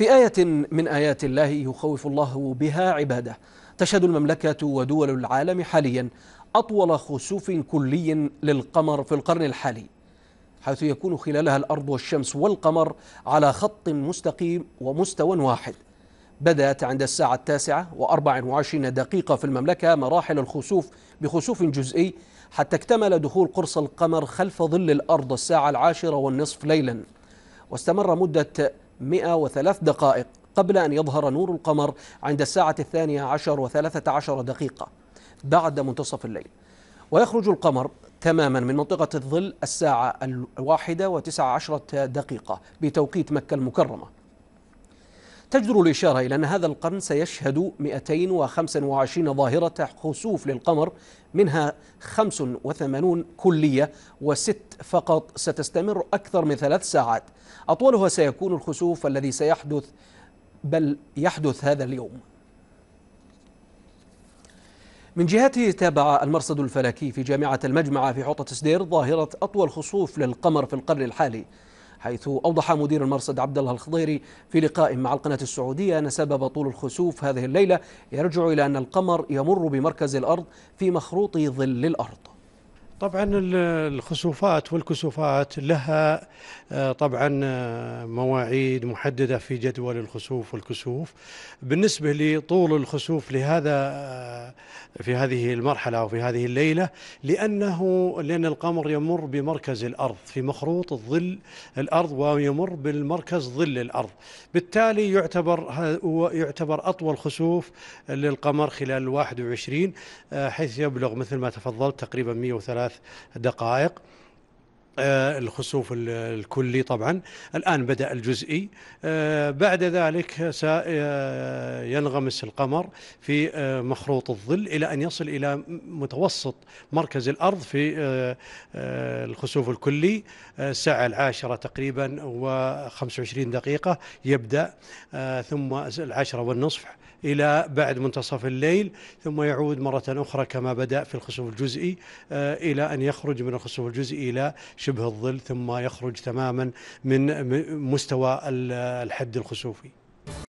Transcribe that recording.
في آية من آيات الله يخوف الله بها عباده تشهد المملكة ودول العالم حاليا أطول خسوف كلي للقمر في القرن الحالي حيث يكون خلالها الأرض والشمس والقمر على خط مستقيم ومستوى واحد بدأت عند الساعة التاسعة وأربع وعشرين دقيقة في المملكة مراحل الخسوف بخسوف جزئي حتى اكتمل دخول قرص القمر خلف ظل الأرض الساعة العاشرة والنصف ليلا واستمر مدة 103 دقائق قبل أن يظهر نور القمر عند الساعة الثانية عشر وثلاثة عشر دقيقة بعد منتصف الليل ويخرج القمر تماما من منطقة الظل الساعة الواحدة وتسعة عشرة دقيقة بتوقيت مكة المكرمة تجدر الإشارة إلى أن هذا القرن سيشهد 225 ظاهرة خسوف للقمر منها 85 كلية وست فقط ستستمر أكثر من ثلاث ساعات أطولها سيكون الخسوف الذي سيحدث بل يحدث هذا اليوم من جهته تابع المرصد الفلكي في جامعة المجمعة في حوطة سدير ظاهرة أطول خسوف للقمر في القرن الحالي حيث أوضح مدير المرصد عبد الله الخضيري في لقاء مع القناة السعودية أن سبب طول الخسوف هذه الليلة يرجع إلى أن القمر يمر بمركز الأرض في مخروط ظل الأرض طبعا الخسوفات والكسوفات لها آه، طبعا آه، مواعيد محدده في جدول الخسوف والكسوف بالنسبه لطول الخسوف لهذا آه، في هذه المرحلة وفي هذه الليلة لأنه لأن القمر يمر بمركز الأرض في مخروط الظل الأرض ويمر بالمركز ظل الأرض بالتالي يعتبر يعتبر أطول خسوف للقمر خلال 21 آه، حيث يبلغ مثل ما تفضلت تقريبا 103 دقائق آه، الخسوف الكلي طبعا الآن بدأ الجزئي آه، بعد ذلك سينغمس آه، القمر في مخروط الظل إلى أن يصل إلى متوسط مركز الأرض في الخسوف الكلي الساعة العاشرة تقريبا و25 دقيقة يبدأ ثم العاشرة والنصف إلى بعد منتصف الليل ثم يعود مرة أخرى كما بدأ في الخسوف الجزئي إلى أن يخرج من الخسوف الجزئي إلى شبه الظل ثم يخرج تماما من مستوى الحد الخسوفي